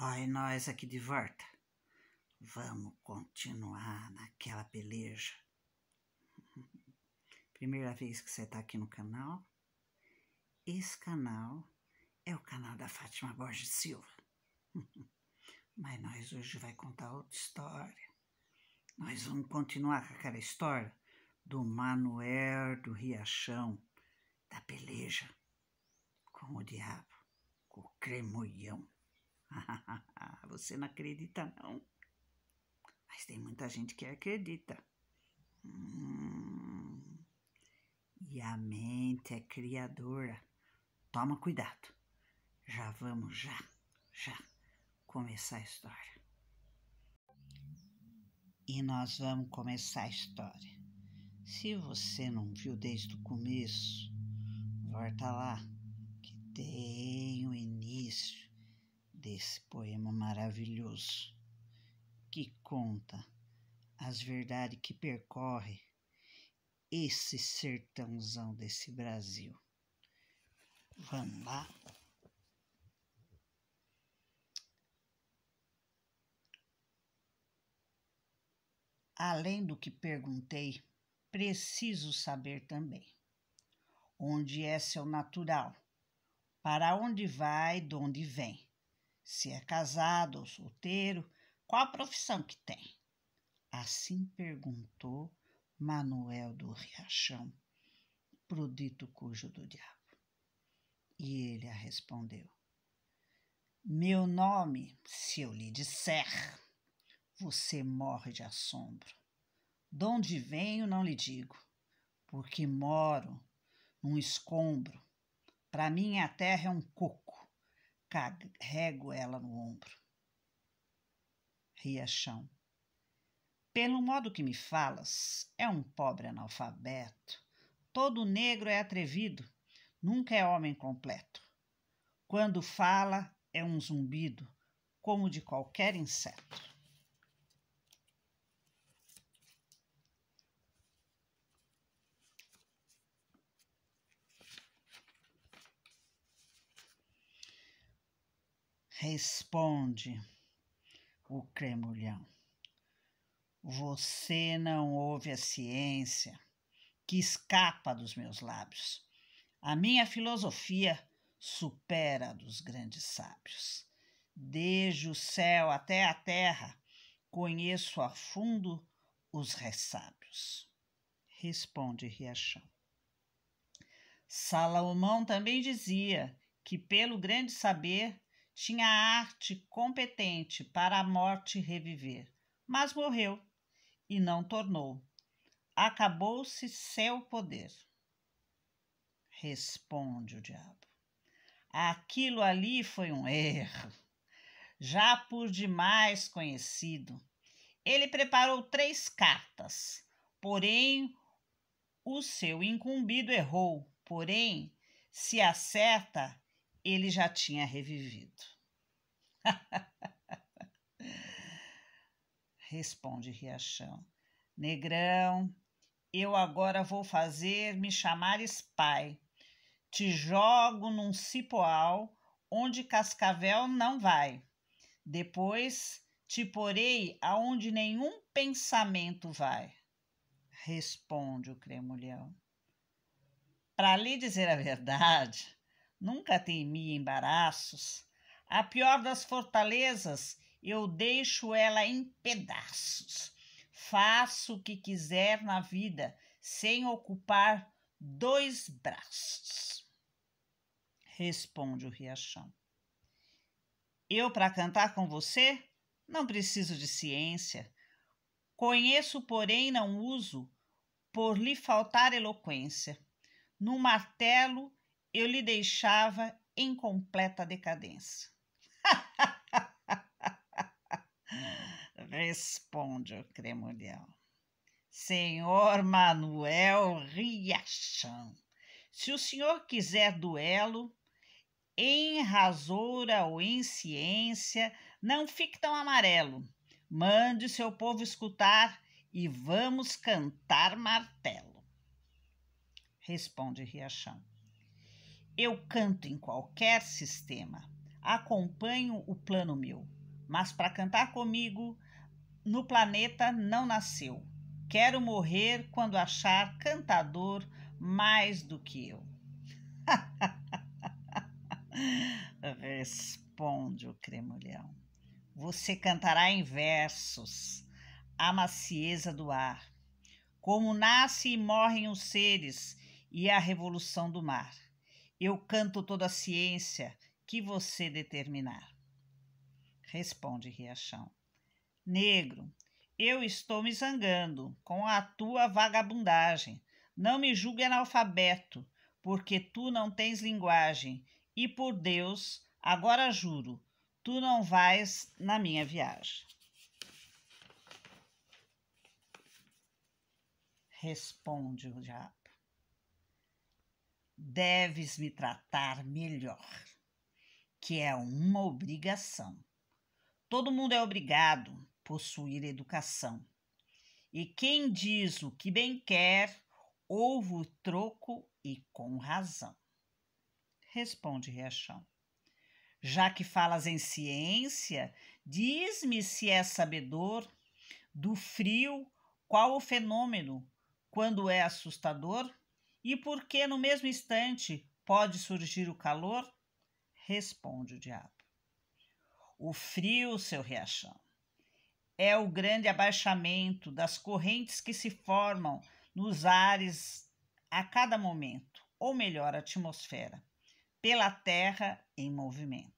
Ai, nós aqui de volta. Vamos continuar naquela peleja. Primeira vez que você está aqui no canal. Esse canal é o canal da Fátima Borges Silva. Mas nós hoje vai contar outra história. Nós vamos continuar com aquela história do Manuel do Riachão, da peleja com o diabo, com o cremoião. Você não acredita, não? Mas tem muita gente que acredita. Hum. E a mente é criadora. Toma cuidado. Já vamos, já, já, começar a história. E nós vamos começar a história. Se você não viu desde o começo, volta lá, que tem o início desse poema maravilhoso que conta as verdades que percorre esse sertãozão desse Brasil. Vamos lá. Além do que perguntei, preciso saber também onde é seu natural, para onde vai, de onde vem se é casado ou solteiro, qual a profissão que tem? Assim perguntou Manuel do Riachão, pro dito cujo do diabo. E ele a respondeu: Meu nome, se eu lhe disser, você morre de assombro. De onde venho, não lhe digo, porque moro num escombro. Para mim, a terra é um coco carrego ela no ombro. Riachão. Pelo modo que me falas, é um pobre analfabeto. Todo negro é atrevido, nunca é homem completo. Quando fala, é um zumbido, como de qualquer inseto. Responde o cremulhão. Você não ouve a ciência que escapa dos meus lábios. A minha filosofia supera a dos grandes sábios. Desde o céu até a terra, conheço a fundo os ressábios. Responde Riachão. Salomão também dizia que, pelo grande saber, tinha arte competente para a morte reviver, mas morreu e não tornou. Acabou-se seu poder. Responde o diabo. Aquilo ali foi um erro, já por demais conhecido. Ele preparou três cartas, porém o seu incumbido errou. Porém, se acerta, ele já tinha revivido. Responde Riachão. Negrão, eu agora vou fazer me chamares pai. Te jogo num cipoal onde cascavel não vai. Depois te porei aonde nenhum pensamento vai. Responde o cremulhão. Para lhe dizer a verdade, Nunca temi embaraços. A pior das fortalezas, eu deixo ela em pedaços. Faço o que quiser na vida, sem ocupar dois braços. Responde o Riachão. Eu, para cantar com você, não preciso de ciência. Conheço, porém, não uso, por lhe faltar eloquência. No martelo eu lhe deixava em completa decadência. Responde o Cremulhão. Senhor Manuel Riachão, se o senhor quiser duelo, em rasoura ou em ciência, não fique tão amarelo. Mande seu povo escutar e vamos cantar martelo. Responde Riachão. Eu canto em qualquer sistema, acompanho o plano meu, mas para cantar comigo, no planeta não nasceu. Quero morrer quando achar cantador mais do que eu. Responde o Cremulhão. Você cantará em versos, a macieza do ar, como nasce e morrem os seres e a revolução do mar. Eu canto toda a ciência que você determinar. Responde Riachão. Negro, eu estou me zangando com a tua vagabundagem. Não me julgue analfabeto, porque tu não tens linguagem. E por Deus, agora juro, tu não vais na minha viagem. Responde o diabo deves me tratar melhor, que é uma obrigação. Todo mundo é obrigado a possuir educação. E quem diz o que bem quer, ouve o troco e com razão. Responde Riachão. Já que falas em ciência, diz-me se é sabedor do frio qual o fenômeno, quando é assustador? E por que no mesmo instante pode surgir o calor? Responde o diabo. O frio, seu Riachão, é o grande abaixamento das correntes que se formam nos ares a cada momento, ou melhor, a atmosfera, pela terra em movimento.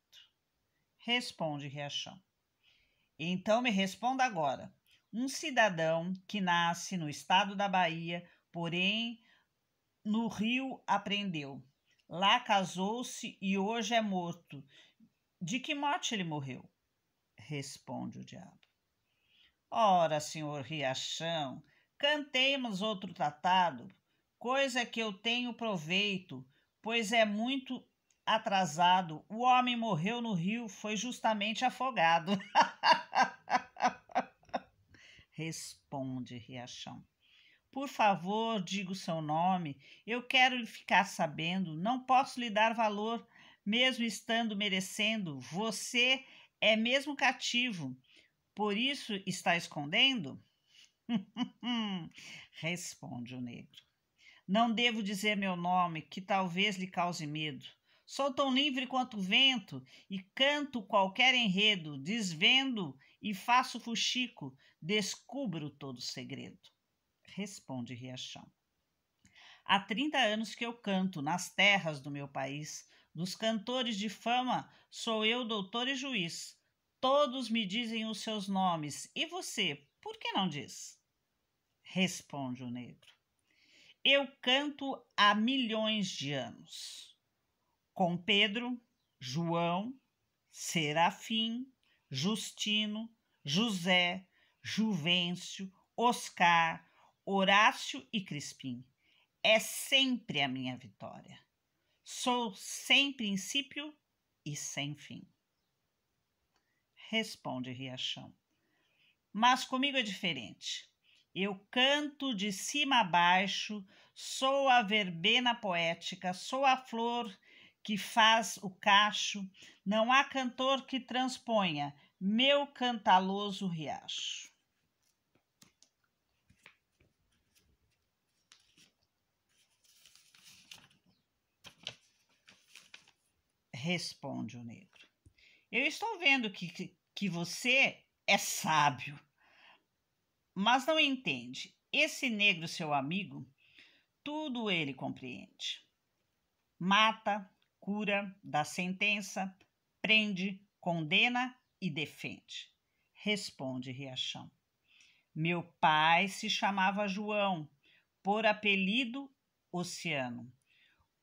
Responde Riachão. Então me responda agora. Um cidadão que nasce no estado da Bahia, porém no Rio aprendeu. Lá casou-se e hoje é morto. De que morte ele morreu? Responde o diabo. Ora, senhor Riachão, cantemos outro tratado, coisa que eu tenho proveito, pois é muito atrasado. O homem morreu no rio, foi justamente afogado. Responde Riachão. Por favor, diga o seu nome. Eu quero ficar sabendo. Não posso lhe dar valor, mesmo estando merecendo. Você é mesmo cativo. Por isso está escondendo? Responde o negro. Não devo dizer meu nome, que talvez lhe cause medo. Sou tão livre quanto o vento e canto qualquer enredo, desvendo e faço fuxico, descubro todo o segredo responde Riachão. Há 30 anos que eu canto nas terras do meu país. Dos cantores de fama, sou eu doutor e juiz. Todos me dizem os seus nomes. E você, por que não diz? Responde o negro. Eu canto há milhões de anos. Com Pedro, João, Serafim, Justino, José, Juvencio, Oscar, Horácio e Crispim. É sempre a minha vitória. Sou sem princípio e sem fim. Responde Riachão. Mas comigo é diferente. Eu canto de cima a baixo, sou a verbena poética, sou a flor que faz o cacho, não há cantor que transponha meu cantaloso riacho. responde o negro. Eu estou vendo que, que, você é sábio, mas não entende. Esse negro, seu amigo, tudo ele compreende. Mata, cura, dá sentença, prende, condena e defende. Responde Riachão. Meu pai se chamava João, por apelido Oceano.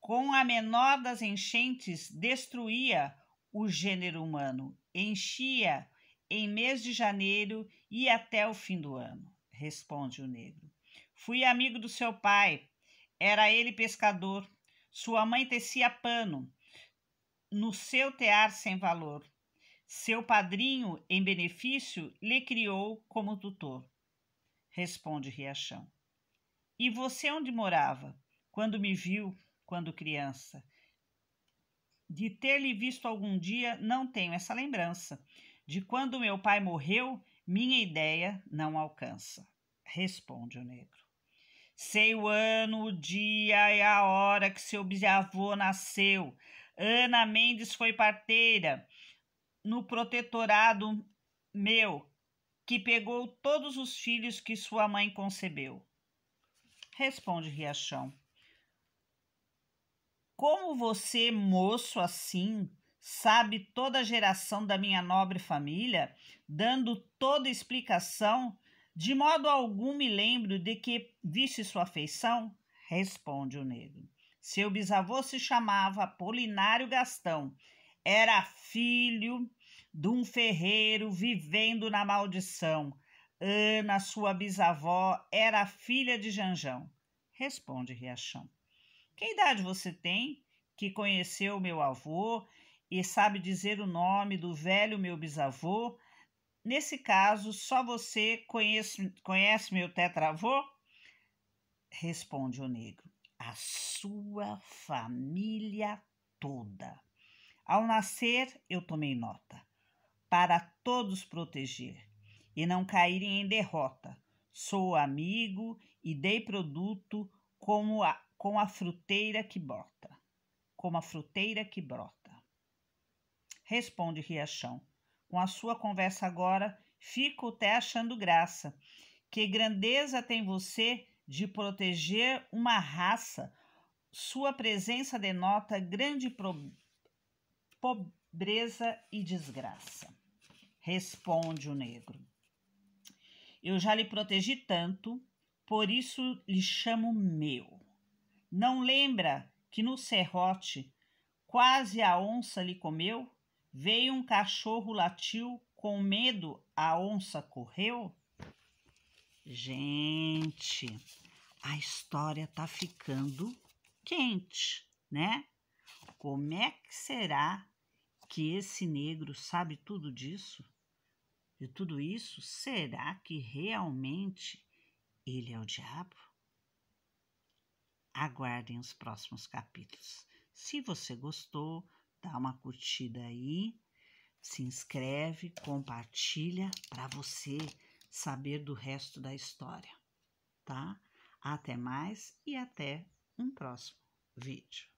Com a menor das enchentes, destruía o gênero humano, enchia em mês de janeiro e até o fim do ano, responde o negro. Fui amigo do seu pai, era ele pescador. Sua mãe tecia pano no seu tear sem valor. Seu padrinho, em benefício, lhe criou como tutor. Responde Riachão. E você onde morava? Quando me viu, quando criança. De ter-lhe visto algum dia, não tenho essa lembrança. De quando meu pai morreu, minha ideia não alcança. Responde o negro. Sei o ano, o dia e a hora que seu bisavô nasceu. Ana Mendes foi parteira no protetorado meu, que pegou todos os filhos que sua mãe concebeu. Responde Riachão. Como você, moço assim, sabe toda a geração da minha nobre família, dando toda explicação, de modo algum me lembro de que viste sua feição? Responde o negro. Seu bisavô se chamava Polinário Gastão, era filho de um ferreiro vivendo na maldição. Ana, sua bisavó, era filha de Janjão. Responde Riachão. Que idade você tem que conheceu meu avô e sabe dizer o nome do velho meu bisavô? Nesse caso, só você conhece, conhece meu tetravô? Responde o negro. A sua família toda. Ao nascer, eu tomei nota, para todos proteger e não caírem em derrota. Sou amigo e dei produto como a com a fruteira que brota, como a fruteira que brota. Responde Riachão. Com a sua conversa agora, fico até achando graça. Que grandeza tem você de proteger uma raça. Sua presença denota grande pro... pobreza e desgraça. Responde o negro. Eu já lhe protegi tanto, por isso lhe chamo meu. Não lembra que no serrote quase a onça lhe comeu? Veio um cachorro latiu, com medo a onça correu? Gente, a história tá ficando quente, né? Como é que será que esse negro sabe tudo disso? De tudo isso, será que realmente ele é o diabo? aguardem os próximos capítulos. Se você gostou, dá uma curtida aí, se inscreve, compartilha para você saber do resto da história, tá? Até mais e até um próximo vídeo.